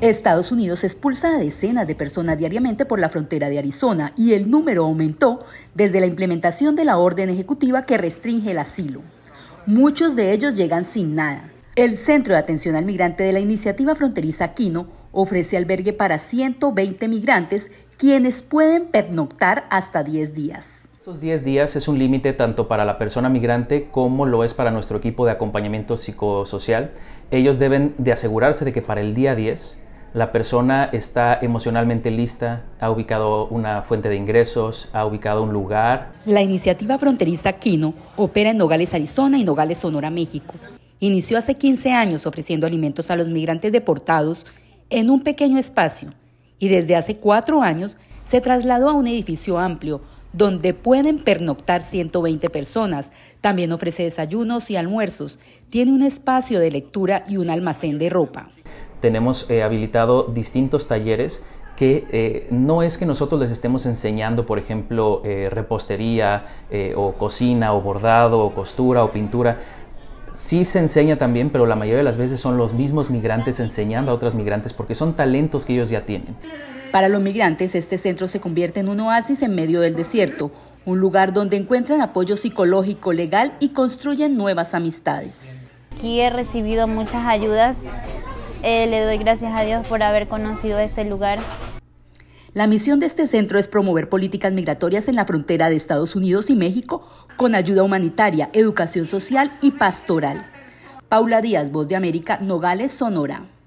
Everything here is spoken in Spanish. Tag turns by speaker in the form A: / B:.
A: Estados Unidos expulsa a decenas de personas diariamente por la frontera de Arizona y el número aumentó desde la implementación de la orden ejecutiva que restringe el asilo. Muchos de ellos llegan sin nada. El Centro de Atención al Migrante de la Iniciativa Fronteriza Aquino ofrece albergue para 120 migrantes quienes pueden pernoctar hasta 10 días.
B: Esos 10 días es un límite tanto para la persona migrante como lo es para nuestro equipo de acompañamiento psicosocial. Ellos deben de asegurarse de que para el día 10 la persona está emocionalmente lista, ha ubicado una fuente de ingresos, ha ubicado un lugar.
A: La iniciativa fronteriza Quino opera en Nogales, Arizona y Nogales, Sonora, México. Inició hace 15 años ofreciendo alimentos a los migrantes deportados en un pequeño espacio y desde hace cuatro años se trasladó a un edificio amplio donde pueden pernoctar 120 personas. También ofrece desayunos y almuerzos. Tiene un espacio de lectura y un almacén de ropa.
B: Tenemos eh, habilitado distintos talleres que eh, no es que nosotros les estemos enseñando, por ejemplo, eh, repostería o cocina o bordado o costura o pintura sí se enseña también, pero la mayoría de las veces son los mismos migrantes enseñando a otros migrantes porque son talentos que ellos ya tienen.
A: Para los migrantes, este centro se convierte en un oasis en medio del desierto, un lugar donde encuentran apoyo psicológico, legal y construyen nuevas amistades.
C: Aquí he recibido muchas ayudas. Eh, le doy gracias a Dios por haber conocido este lugar.
A: La misión de este centro es promover políticas migratorias en la frontera de Estados Unidos y México con ayuda humanitaria, educación social y pastoral. Paula Díaz, Voz de América, Nogales, Sonora.